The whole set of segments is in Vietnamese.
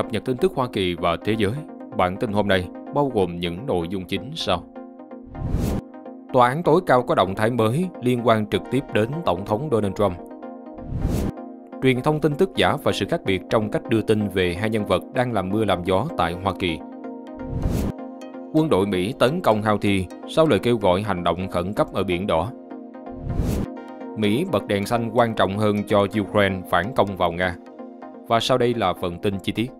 cập nhật tin tức Hoa Kỳ và thế giới. Bản tin hôm nay bao gồm những nội dung chính sau. Tòa án tối cao có động thái mới liên quan trực tiếp đến Tổng thống Donald Trump. Truyền thông tin tức giả và sự khác biệt trong cách đưa tin về hai nhân vật đang làm mưa làm gió tại Hoa Kỳ. Quân đội Mỹ tấn công Houthi sau lời kêu gọi hành động khẩn cấp ở Biển Đỏ. Mỹ bật đèn xanh quan trọng hơn cho Ukraine phản công vào Nga. Và sau đây là phần tin chi tiết.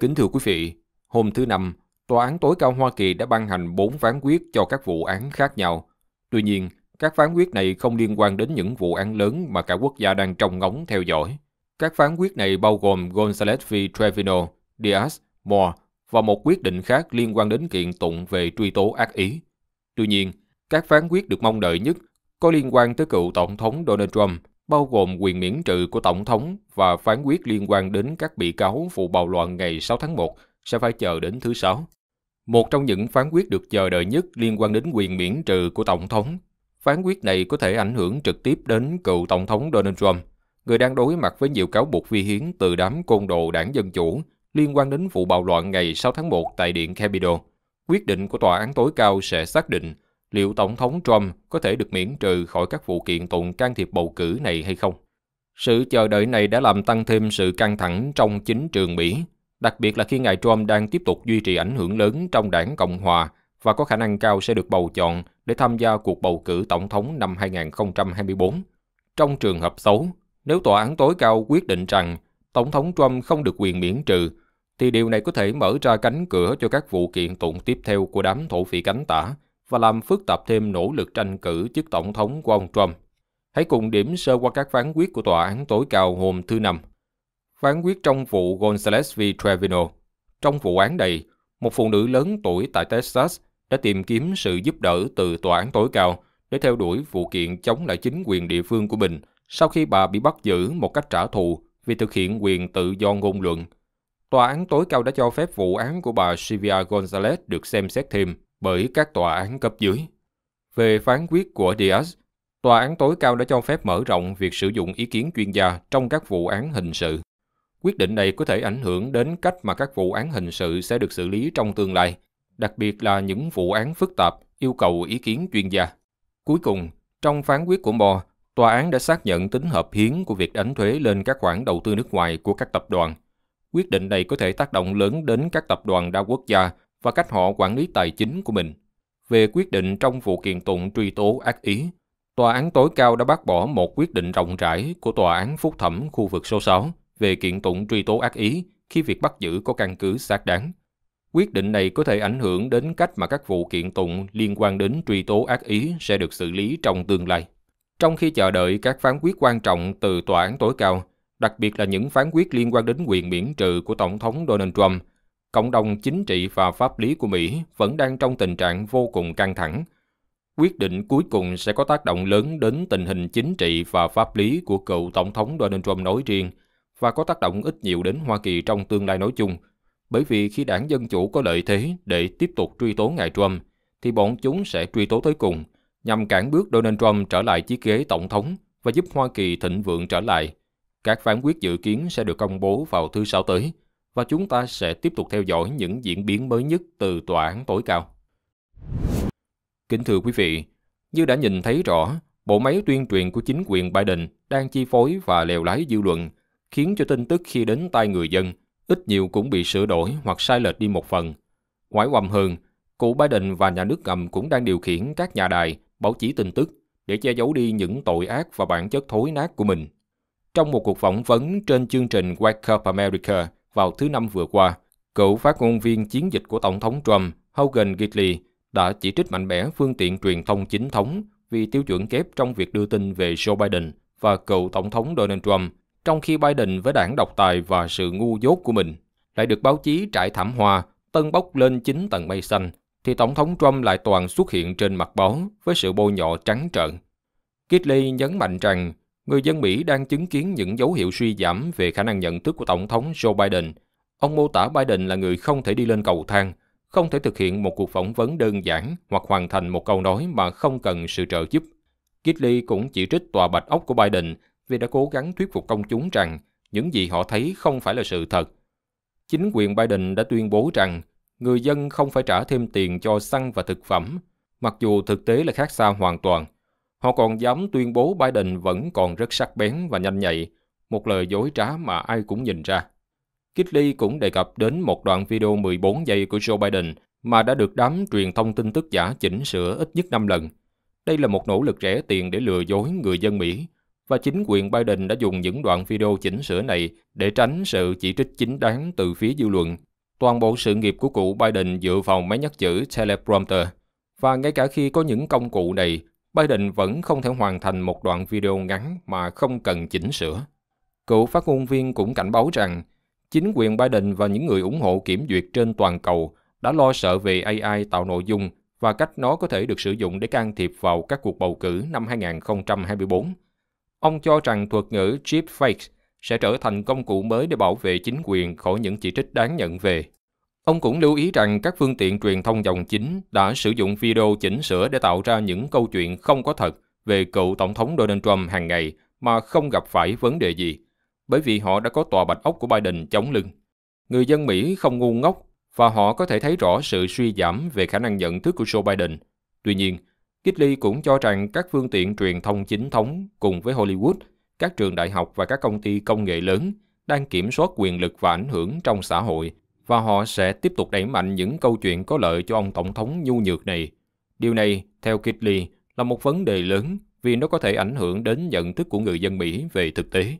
Kính thưa quý vị, hôm thứ Năm, Tòa án tối cao Hoa Kỳ đã ban hành 4 phán quyết cho các vụ án khác nhau. Tuy nhiên, các phán quyết này không liên quan đến những vụ án lớn mà cả quốc gia đang trông ngóng theo dõi. Các phán quyết này bao gồm Gonzalez v. Trevino, Diaz, Moore và một quyết định khác liên quan đến kiện tụng về truy tố ác ý. Tuy nhiên, các phán quyết được mong đợi nhất có liên quan tới cựu Tổng thống Donald Trump bao gồm quyền miễn trừ của Tổng thống và phán quyết liên quan đến các bị cáo vụ bạo loạn ngày 6 tháng 1 sẽ phải chờ đến thứ Sáu. Một trong những phán quyết được chờ đợi nhất liên quan đến quyền miễn trừ của Tổng thống. Phán quyết này có thể ảnh hưởng trực tiếp đến cựu Tổng thống Donald Trump, người đang đối mặt với nhiều cáo buộc vi hiến từ đám côn đồ đảng Dân Chủ liên quan đến vụ bạo loạn ngày 6 tháng 1 tại Điện Capitol. Quyết định của Tòa án tối cao sẽ xác định liệu Tổng thống Trump có thể được miễn trừ khỏi các vụ kiện tụng can thiệp bầu cử này hay không. Sự chờ đợi này đã làm tăng thêm sự căng thẳng trong chính trường Mỹ, đặc biệt là khi ngài Trump đang tiếp tục duy trì ảnh hưởng lớn trong đảng Cộng Hòa và có khả năng cao sẽ được bầu chọn để tham gia cuộc bầu cử tổng thống năm 2024. Trong trường hợp xấu, nếu tòa án tối cao quyết định rằng Tổng thống Trump không được quyền miễn trừ, thì điều này có thể mở ra cánh cửa cho các vụ kiện tụng tiếp theo của đám thổ phỉ cánh tả và làm phức tạp thêm nỗ lực tranh cử chức tổng thống của ông Trump. Hãy cùng điểm sơ qua các phán quyết của tòa án tối cao hôm thứ Năm. Phán quyết trong vụ Gonzalez v. Trevino. Trong vụ án này, một phụ nữ lớn tuổi tại Texas đã tìm kiếm sự giúp đỡ từ tòa án tối cao để theo đuổi vụ kiện chống lại chính quyền địa phương của mình sau khi bà bị bắt giữ một cách trả thù vì thực hiện quyền tự do ngôn luận. Tòa án tối cao đã cho phép vụ án của bà Sylvia Gonzalez được xem xét thêm bởi các tòa án cấp dưới. Về phán quyết của Diaz, tòa án tối cao đã cho phép mở rộng việc sử dụng ý kiến chuyên gia trong các vụ án hình sự. Quyết định này có thể ảnh hưởng đến cách mà các vụ án hình sự sẽ được xử lý trong tương lai, đặc biệt là những vụ án phức tạp yêu cầu ý kiến chuyên gia. Cuối cùng, trong phán quyết của Moore, tòa án đã xác nhận tính hợp hiến của việc đánh thuế lên các khoản đầu tư nước ngoài của các tập đoàn. Quyết định này có thể tác động lớn đến các tập đoàn đa quốc gia và cách họ quản lý tài chính của mình. Về quyết định trong vụ kiện tụng truy tố ác ý, Tòa án tối cao đã bác bỏ một quyết định rộng rãi của Tòa án Phúc thẩm khu vực số 6 về kiện tụng truy tố ác ý khi việc bắt giữ có căn cứ xác đáng. Quyết định này có thể ảnh hưởng đến cách mà các vụ kiện tụng liên quan đến truy tố ác ý sẽ được xử lý trong tương lai. Trong khi chờ đợi các phán quyết quan trọng từ tòa án tối cao, đặc biệt là những phán quyết liên quan đến quyền miễn trừ của Tổng thống Donald Trump cộng đồng chính trị và pháp lý của Mỹ vẫn đang trong tình trạng vô cùng căng thẳng. Quyết định cuối cùng sẽ có tác động lớn đến tình hình chính trị và pháp lý của cựu Tổng thống Donald Trump nói riêng và có tác động ít nhiều đến Hoa Kỳ trong tương lai nói chung. Bởi vì khi đảng Dân Chủ có lợi thế để tiếp tục truy tố ngài Trump, thì bọn chúng sẽ truy tố tới cùng, nhằm cản bước Donald Trump trở lại chiếc ghế Tổng thống và giúp Hoa Kỳ thịnh vượng trở lại. Các phán quyết dự kiến sẽ được công bố vào thứ Sáu tới và chúng ta sẽ tiếp tục theo dõi những diễn biến mới nhất từ tòa án tối cao. Kính thưa quý vị, như đã nhìn thấy rõ, bộ máy tuyên truyền của chính quyền Biden đang chi phối và lèo lái dư luận, khiến cho tin tức khi đến tay người dân ít nhiều cũng bị sửa đổi hoặc sai lệch đi một phần. Ngoái quầm hơn, cụ Biden và nhà nước ngầm cũng đang điều khiển các nhà đài, báo chí tin tức để che giấu đi những tội ác và bản chất thối nát của mình. Trong một cuộc phỏng vấn trên chương trình Wake Up America, vào thứ Năm vừa qua, cựu phát ngôn viên chiến dịch của Tổng thống Trump Hogan Gidley đã chỉ trích mạnh mẽ phương tiện truyền thông chính thống vì tiêu chuẩn kép trong việc đưa tin về Joe Biden và cựu Tổng thống Donald Trump, trong khi Biden với đảng độc tài và sự ngu dốt của mình lại được báo chí trải thảm hoa tân bốc lên chín tầng mây xanh, thì Tổng thống Trump lại toàn xuất hiện trên mặt báo với sự bôi nhọ trắng trợn. Kitley nhấn mạnh rằng người dân Mỹ đang chứng kiến những dấu hiệu suy giảm về khả năng nhận thức của Tổng thống Joe Biden. Ông mô tả Biden là người không thể đi lên cầu thang, không thể thực hiện một cuộc phỏng vấn đơn giản hoặc hoàn thành một câu nói mà không cần sự trợ giúp. Kitley cũng chỉ trích tòa bạch ốc của Biden vì đã cố gắng thuyết phục công chúng rằng những gì họ thấy không phải là sự thật. Chính quyền Biden đã tuyên bố rằng người dân không phải trả thêm tiền cho xăng và thực phẩm, mặc dù thực tế là khác xa hoàn toàn – Họ còn dám tuyên bố Biden vẫn còn rất sắc bén và nhanh nhạy, một lời dối trá mà ai cũng nhìn ra. Kitley cũng đề cập đến một đoạn video 14 giây của Joe Biden mà đã được đám truyền thông tin tức giả chỉnh sửa ít nhất 5 lần. Đây là một nỗ lực rẻ tiền để lừa dối người dân Mỹ và chính quyền Biden đã dùng những đoạn video chỉnh sửa này để tránh sự chỉ trích chính đáng từ phía dư luận. Toàn bộ sự nghiệp của cụ Biden dựa vào máy nhắc chữ teleprompter và ngay cả khi có những công cụ này Biden vẫn không thể hoàn thành một đoạn video ngắn mà không cần chỉnh sửa. Cựu phát ngôn viên cũng cảnh báo rằng chính quyền Biden và những người ủng hộ kiểm duyệt trên toàn cầu đã lo sợ về AI tạo nội dung và cách nó có thể được sử dụng để can thiệp vào các cuộc bầu cử năm 2024. Ông cho rằng thuật ngữ deepfake sẽ trở thành công cụ mới để bảo vệ chính quyền khỏi những chỉ trích đáng nhận về Ông cũng lưu ý rằng các phương tiện truyền thông dòng chính đã sử dụng video chỉnh sửa để tạo ra những câu chuyện không có thật về cựu Tổng thống Donald Trump hàng ngày mà không gặp phải vấn đề gì, bởi vì họ đã có tòa bạch ốc của Biden chống lưng. Người dân Mỹ không ngu ngốc và họ có thể thấy rõ sự suy giảm về khả năng nhận thức của Joe Biden. Tuy nhiên, Kitley cũng cho rằng các phương tiện truyền thông chính thống cùng với Hollywood, các trường đại học và các công ty công nghệ lớn đang kiểm soát quyền lực và ảnh hưởng trong xã hội và họ sẽ tiếp tục đẩy mạnh những câu chuyện có lợi cho ông Tổng thống nhu nhược này. Điều này, theo Kitley, là một vấn đề lớn vì nó có thể ảnh hưởng đến nhận thức của người dân Mỹ về thực tế.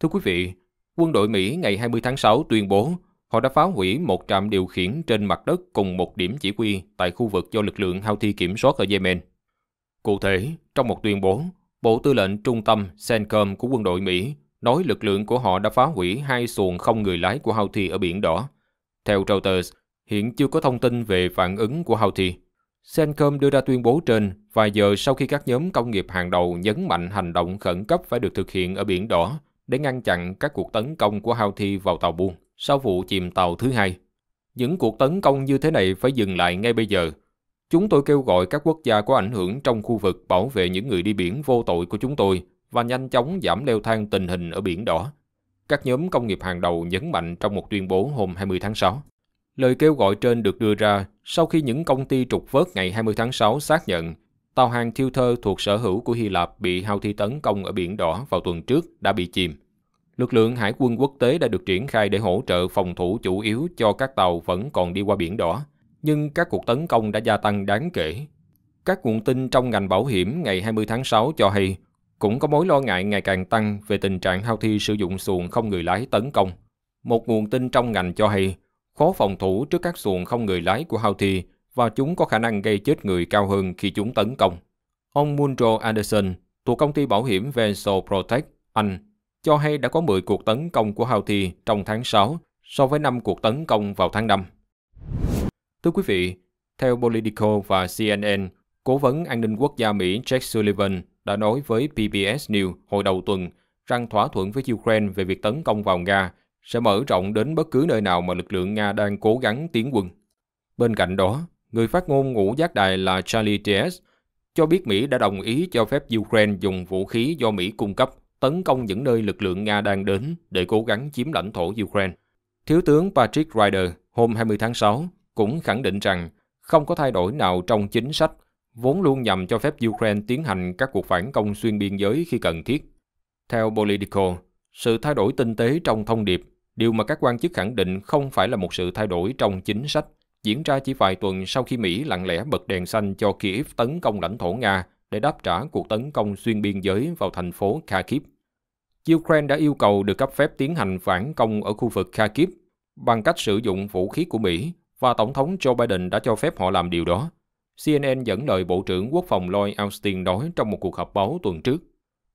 Thưa quý vị, quân đội Mỹ ngày 20 tháng 6 tuyên bố họ đã phá hủy một trạm điều khiển trên mặt đất cùng một điểm chỉ huy tại khu vực do lực lượng Houthi kiểm soát ở Yemen. Cụ thể, trong một tuyên bố, Bộ Tư lệnh Trung tâm CENTCOM của quân đội Mỹ nói lực lượng của họ đã phá hủy hai xuồng không người lái của Houthi ở Biển Đỏ. Theo Reuters, hiện chưa có thông tin về phản ứng của Houthi. Sencom đưa ra tuyên bố trên vài giờ sau khi các nhóm công nghiệp hàng đầu nhấn mạnh hành động khẩn cấp phải được thực hiện ở Biển Đỏ để ngăn chặn các cuộc tấn công của Houthi vào tàu buôn sau vụ chìm tàu thứ hai. Những cuộc tấn công như thế này phải dừng lại ngay bây giờ. Chúng tôi kêu gọi các quốc gia có ảnh hưởng trong khu vực bảo vệ những người đi biển vô tội của chúng tôi và nhanh chóng giảm leo thang tình hình ở Biển Đỏ. Các nhóm công nghiệp hàng đầu nhấn mạnh trong một tuyên bố hôm 20 tháng 6. Lời kêu gọi trên được đưa ra sau khi những công ty trục vớt ngày 20 tháng 6 xác nhận tàu hàng thơ thuộc sở hữu của Hy Lạp bị Houthi tấn công ở Biển Đỏ vào tuần trước đã bị chìm. Lực lượng hải quân quốc tế đã được triển khai để hỗ trợ phòng thủ chủ yếu cho các tàu vẫn còn đi qua Biển Đỏ, nhưng các cuộc tấn công đã gia tăng đáng kể. Các nguồn tin trong ngành bảo hiểm ngày 20 tháng 6 cho hay cũng có mối lo ngại ngày càng tăng về tình trạng hao thi sử dụng xuồng không người lái tấn công. Một nguồn tin trong ngành cho hay, khó phòng thủ trước các xuồng không người lái của hao thi và chúng có khả năng gây chết người cao hơn khi chúng tấn công. Ông Munro Anderson thuộc công ty bảo hiểm Vensel Protect, Anh, cho hay đã có 10 cuộc tấn công của Houthi trong tháng 6 so với 5 cuộc tấn công vào tháng 5. Thưa quý vị, theo Politico và CNN, Cố vấn an ninh quốc gia Mỹ Jack Sullivan đã nói với PBS News hồi đầu tuần rằng thỏa thuận với Ukraine về việc tấn công vào Nga sẽ mở rộng đến bất cứ nơi nào mà lực lượng Nga đang cố gắng tiến quân. Bên cạnh đó, người phát ngôn ngũ giác đài là Charlie Diaz cho biết Mỹ đã đồng ý cho phép Ukraine dùng vũ khí do Mỹ cung cấp tấn công những nơi lực lượng Nga đang đến để cố gắng chiếm lãnh thổ Ukraine. Thiếu tướng Patrick Ryder hôm 20 tháng 6 cũng khẳng định rằng không có thay đổi nào trong chính sách vốn luôn nhằm cho phép Ukraine tiến hành các cuộc phản công xuyên biên giới khi cần thiết. Theo Politico, sự thay đổi tinh tế trong thông điệp, điều mà các quan chức khẳng định không phải là một sự thay đổi trong chính sách, diễn ra chỉ vài tuần sau khi Mỹ lặng lẽ bật đèn xanh cho Kiev tấn công lãnh thổ Nga để đáp trả cuộc tấn công xuyên biên giới vào thành phố Kharkiv. Ukraine đã yêu cầu được cấp phép tiến hành phản công ở khu vực Kharkiv bằng cách sử dụng vũ khí của Mỹ và Tổng thống Joe Biden đã cho phép họ làm điều đó. CNN dẫn lời Bộ trưởng Quốc phòng Lloyd Austin nói trong một cuộc họp báo tuần trước.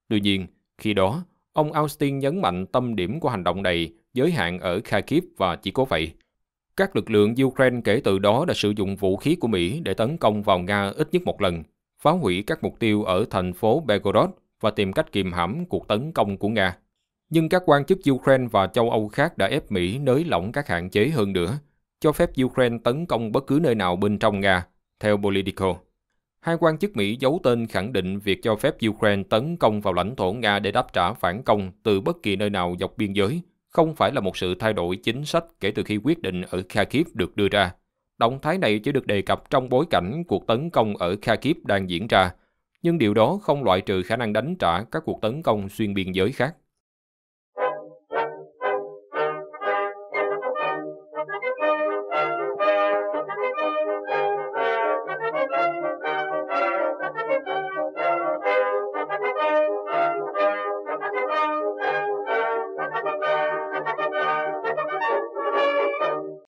Tuy nhiên, khi đó, ông Austin nhấn mạnh tâm điểm của hành động này giới hạn ở Kharkiv và chỉ có vậy. Các lực lượng Ukraine kể từ đó đã sử dụng vũ khí của Mỹ để tấn công vào Nga ít nhất một lần, phá hủy các mục tiêu ở thành phố Belgorod và tìm cách kiềm hãm cuộc tấn công của Nga. Nhưng các quan chức Ukraine và châu Âu khác đã ép Mỹ nới lỏng các hạn chế hơn nữa, cho phép Ukraine tấn công bất cứ nơi nào bên trong Nga theo Politico, hai quan chức Mỹ giấu tên khẳng định việc cho phép Ukraine tấn công vào lãnh thổ Nga để đáp trả phản công từ bất kỳ nơi nào dọc biên giới không phải là một sự thay đổi chính sách kể từ khi quyết định ở Kharkiv được đưa ra. Động thái này chỉ được đề cập trong bối cảnh cuộc tấn công ở Kharkiv đang diễn ra, nhưng điều đó không loại trừ khả năng đánh trả các cuộc tấn công xuyên biên giới khác.